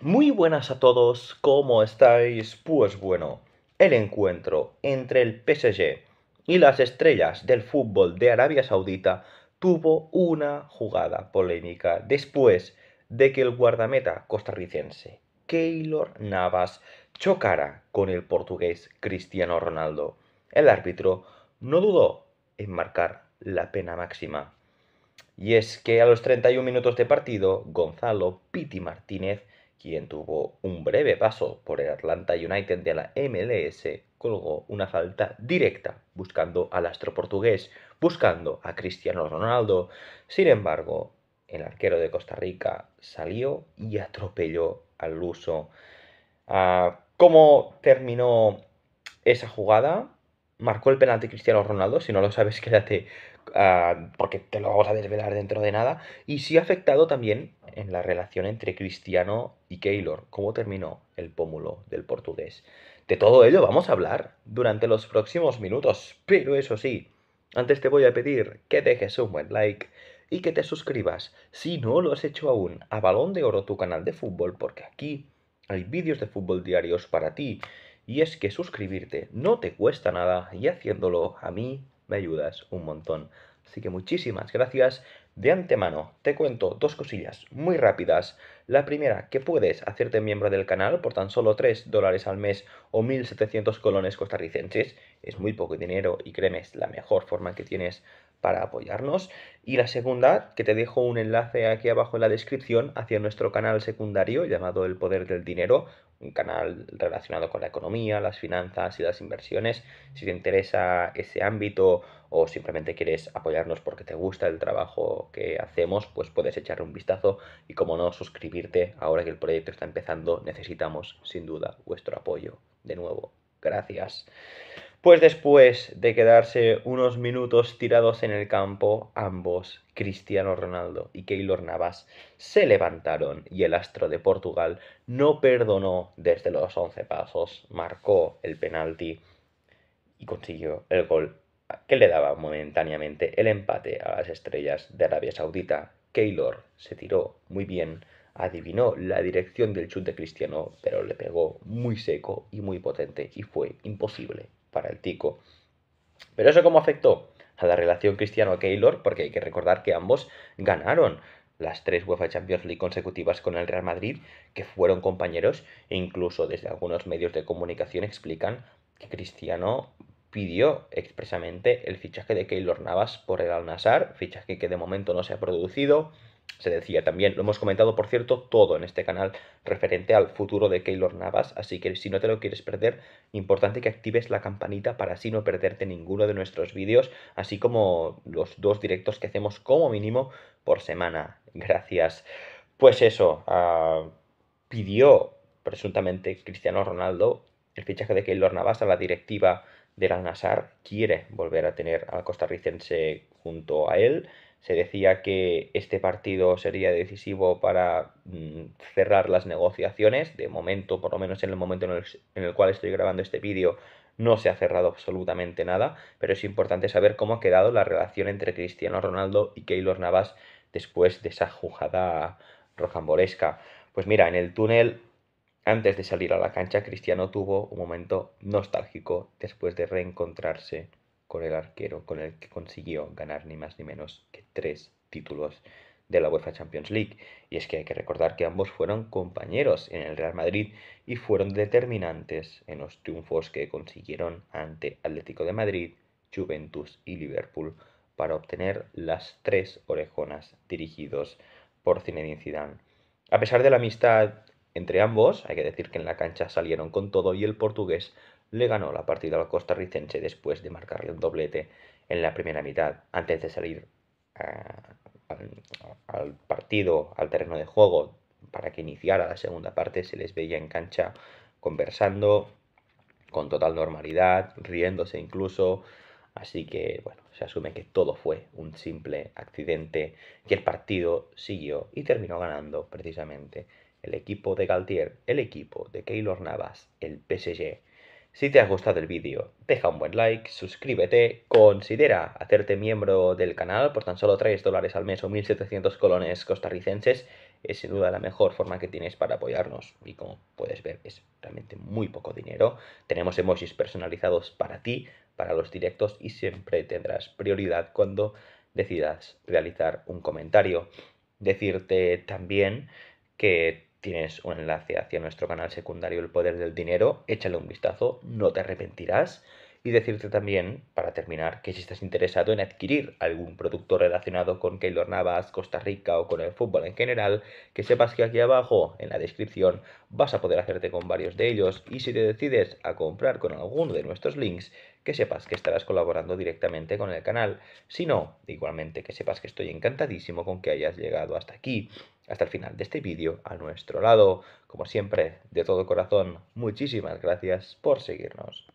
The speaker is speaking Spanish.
Muy buenas a todos, ¿cómo estáis? Pues bueno, el encuentro entre el PSG y las estrellas del fútbol de Arabia Saudita tuvo una jugada polémica después de que el guardameta costarricense Keylor Navas chocara con el portugués Cristiano Ronaldo. El árbitro no dudó en marcar la pena máxima. Y es que a los 31 minutos de partido, Gonzalo Piti Martínez quien tuvo un breve paso por el Atlanta United de la MLS, colgó una falta directa buscando al astro portugués, buscando a Cristiano Ronaldo. Sin embargo, el arquero de Costa Rica salió y atropelló al luso. Ah, ¿Cómo terminó esa jugada? Marcó el penalti Cristiano Ronaldo, si no lo sabes quédate Ah, porque te lo vamos a desvelar dentro de nada, y si ha afectado también en la relación entre Cristiano y Keylor, cómo terminó el pómulo del portugués. De todo ello vamos a hablar durante los próximos minutos, pero eso sí, antes te voy a pedir que dejes un buen like y que te suscribas, si no lo has hecho aún, a Balón de Oro, tu canal de fútbol, porque aquí hay vídeos de fútbol diarios para ti. Y es que suscribirte no te cuesta nada y haciéndolo a mí me ayudas un montón. Así que muchísimas gracias. De antemano, te cuento dos cosillas muy rápidas. La primera, que puedes hacerte miembro del canal por tan solo 3 dólares al mes o 1.700 colones costarricenses. Es muy poco dinero y créeme, es la mejor forma que tienes para apoyarnos. Y la segunda, que te dejo un enlace aquí abajo en la descripción hacia nuestro canal secundario llamado El Poder del Dinero, un canal relacionado con la economía, las finanzas y las inversiones. Si te interesa ese ámbito o simplemente quieres apoyarnos porque te gusta el trabajo que hacemos, pues puedes echarle un vistazo y como no, suscribirte ahora que el proyecto está empezando. Necesitamos sin duda vuestro apoyo. De nuevo, gracias. Pues después de quedarse unos minutos tirados en el campo, ambos, Cristiano Ronaldo y Keylor Navas, se levantaron y el astro de Portugal no perdonó desde los 11 pasos, marcó el penalti y consiguió el gol que le daba momentáneamente el empate a las estrellas de Arabia Saudita. Keylor se tiró muy bien adivinó la dirección del chute de Cristiano, pero le pegó muy seco y muy potente y fue imposible para el Tico. Pero eso cómo afectó a la relación Cristiano-Keylor, porque hay que recordar que ambos ganaron las tres UEFA Champions League consecutivas con el Real Madrid, que fueron compañeros e incluso desde algunos medios de comunicación explican que Cristiano pidió expresamente el fichaje de Keylor Navas por el Al-Nassr, fichaje que de momento no se ha producido, se decía también, lo hemos comentado por cierto todo en este canal referente al futuro de Keylor Navas, así que si no te lo quieres perder, importante que actives la campanita para así no perderte ninguno de nuestros vídeos, así como los dos directos que hacemos como mínimo por semana. Gracias. Pues eso, ah, pidió presuntamente Cristiano Ronaldo el fichaje de Keylor Navas a la directiva del al nasar quiere volver a tener al costarricense junto a él se decía que este partido sería decisivo para mm, cerrar las negociaciones. De momento, por lo menos en el momento en el, cual estoy grabando este vídeo, no se ha cerrado absolutamente nada, pero es importante saber cómo ha quedado la relación entre Cristiano Ronaldo y Keylor Navas después de esa jugada rocambolesca. Pues mira, en el túnel, antes de salir a la cancha, Cristiano tuvo un momento nostálgico después de reencontrarse con el arquero con el que consiguió ganar ni más ni menos que tres títulos de la UEFA Champions League. Y es que hay que recordar que ambos fueron compañeros en el Real Madrid y fueron determinantes en los triunfos que consiguieron ante Atlético de Madrid, Juventus y Liverpool para obtener las tres orejonas dirigidos por Zinedine Zidane. A pesar de la amistad entre ambos, hay que decir que en la cancha salieron con todo y el portugués le ganó la partida al costarricense después de marcarle un doblete en la primera mitad antes de salir eh, al, partido, al terreno de juego para que iniciara la segunda parte se les veía en cancha conversando con total normalidad, riéndose incluso, así que bueno, se asume que todo fue un simple accidente, y el partido siguió y terminó ganando precisamente el equipo de Galtier, el equipo de Keylor Navas, el PSG, si te ha gustado el vídeo, deja un buen like, suscríbete, considera hacerte miembro del canal por tan solo 3 dólares al mes o 1.700 colones costarricenses. Es sin duda la mejor forma que tienes para apoyarnos y como puedes ver es realmente muy poco dinero. Tenemos emojis personalizados para ti, para los directos y siempre tendrás prioridad cuando decidas realizar un comentario. Decirte también que tienes un enlace hacia nuestro canal secundario El Poder del Dinero, échale un vistazo, no te arrepentirás. Y decirte también, para terminar, que si estás interesado en adquirir algún producto relacionado con Keylor Navas, Costa Rica o con el fútbol en general, que sepas que aquí abajo, en la descripción, vas a poder hacerte con varios de ellos y si te decides a comprar con alguno de nuestros links, que sepas que estarás colaborando directamente con el canal. Si no, igualmente que sepas que estoy encantadísimo con que hayas llegado hasta aquí, hasta el final de este vídeo, a nuestro lado. Como siempre, de todo corazón, muchísimas gracias por seguirnos.